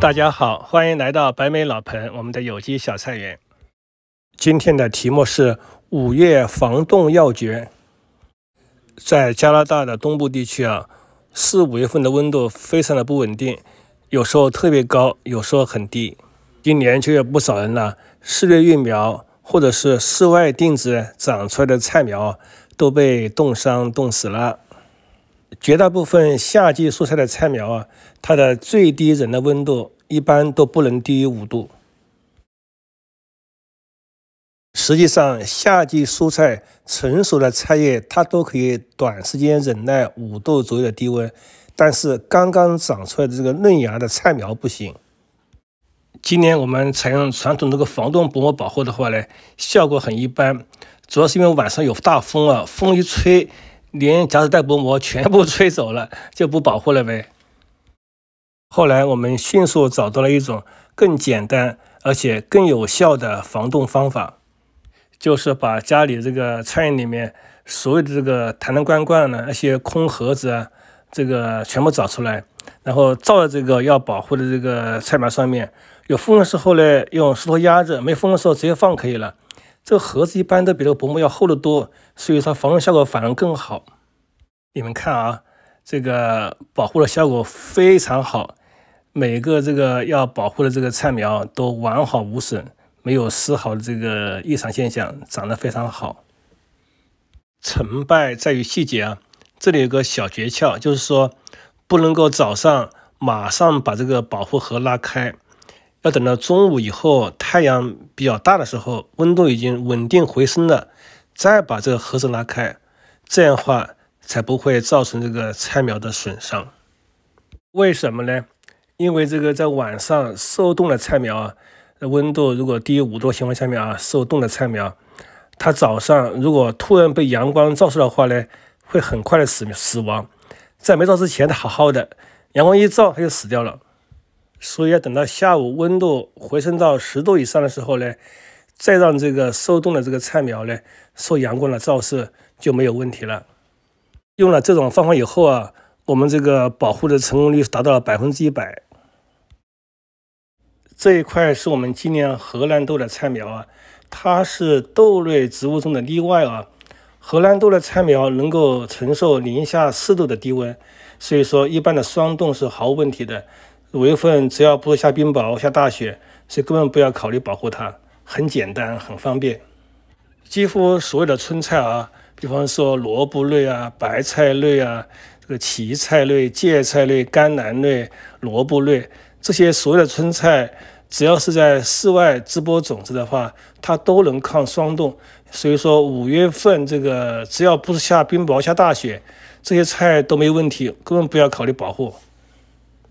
大家好，欢迎来到白美老盆，我们的有机小菜园。今天的题目是五月防冻要诀。在加拿大的东部地区啊，四五月份的温度非常的不稳定，有时候特别高，有时候很低。今年就有不少人呢，室内育苗或者是室外定植长出来的菜苗都被冻伤冻死了。绝大部分夏季蔬菜的菜苗啊，它的最低忍耐温度一般都不能低于五度。实际上，夏季蔬菜成熟的菜叶它都可以短时间忍耐五度左右的低温，但是刚刚长出来的这个嫩芽的菜苗不行。今年我们采用传统这个防冻薄膜保护的话呢，效果很一般，主要是因为晚上有大风啊，风一吹。连夹子带薄膜全部吹走了，就不保护了呗。后来我们迅速找到了一种更简单而且更有效的防冻方法，就是把家里这个菜饮里面所有的这个坛坛罐罐呢，那些空盒子啊，这个全部找出来，然后罩在这个要保护的这个菜板上面。有风的时候呢，用石头压着；没风的时候，直接放可以了。这个盒子一般都比这个薄膜要厚得多，所以它防冻效果反而更好。你们看啊，这个保护的效果非常好，每个这个要保护的这个菜苗都完好无损，没有丝毫的这个异常现象，长得非常好。成败在于细节啊！这里有个小诀窍，就是说不能够早上马上把这个保护盒拉开。要等到中午以后，太阳比较大的时候，温度已经稳定回升了，再把这个盒子拉开，这样话才不会造成这个菜苗的损伤。为什么呢？因为这个在晚上受冻的菜苗啊，温度如果低于五度情况下面啊，受冻的菜苗，它早上如果突然被阳光照射的话呢，会很快的死死亡。在没照之前它好好的，阳光一照，它就死掉了。所以要等到下午温度回升到十度以上的时候呢，再让这个受冻的这个菜苗呢受阳光的照射就没有问题了。用了这种方法以后啊，我们这个保护的成功率达到了百分之一百。这一块是我们今年荷兰豆的菜苗啊，它是豆类植物中的例外啊。荷兰豆的菜苗能够承受零下四度的低温，所以说一般的霜冻是毫无问题的。五月份只要不是下冰雹、下大雪，所以根本不要考虑保护它，很简单，很方便。几乎所有的春菜啊，比方说萝卜类啊、白菜类啊、这个芹菜类、芥菜类、甘蓝类、萝卜类这些所有的春菜，只要是在室外直播种子的话，它都能抗霜冻。所以说五月份这个只要不是下冰雹、下大雪，这些菜都没问题，根本不要考虑保护。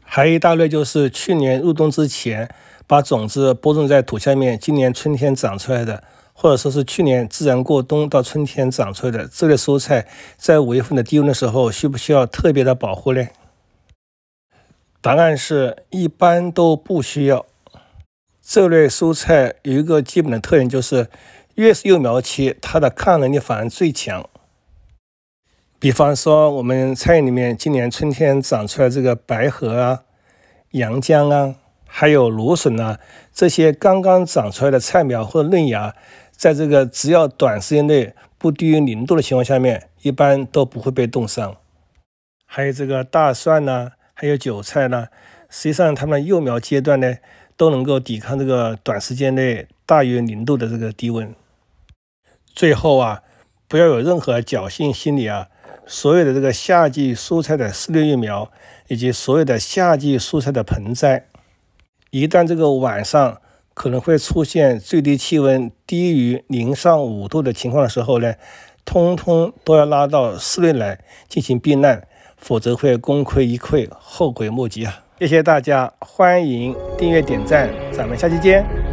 还有一大类就是去年入冬之前把种子播种在土下面，今年春天长出来的，或者说是去年自然过冬到春天长出来的这类蔬菜，在五月份的低温的时候，需不需要特别的保护呢？答案是一般都不需要。这类蔬菜有一个基本的特点，就是越是幼苗期，它的抗能力反而最强。比方说，我们菜园里面今年春天长出来这个白荷啊、洋姜啊，还有芦笋啊，这些刚刚长出来的菜苗或者嫩芽，在这个只要短时间内不低于零度的情况下面，一般都不会被冻伤。还有这个大蒜呢，还有韭菜呢，实际上它们幼苗阶段呢，都能够抵抗这个短时间内大于零度的这个低温。最后啊，不要有任何侥幸心理啊。所有的这个夏季蔬菜的室内育苗，以及所有的夏季蔬菜的盆栽，一旦这个晚上可能会出现最低气温低于零上五度的情况的时候呢，通通都要拉到室内来进行避难，否则会功亏一篑，后悔莫及啊！谢谢大家，欢迎订阅、点赞，咱们下期见。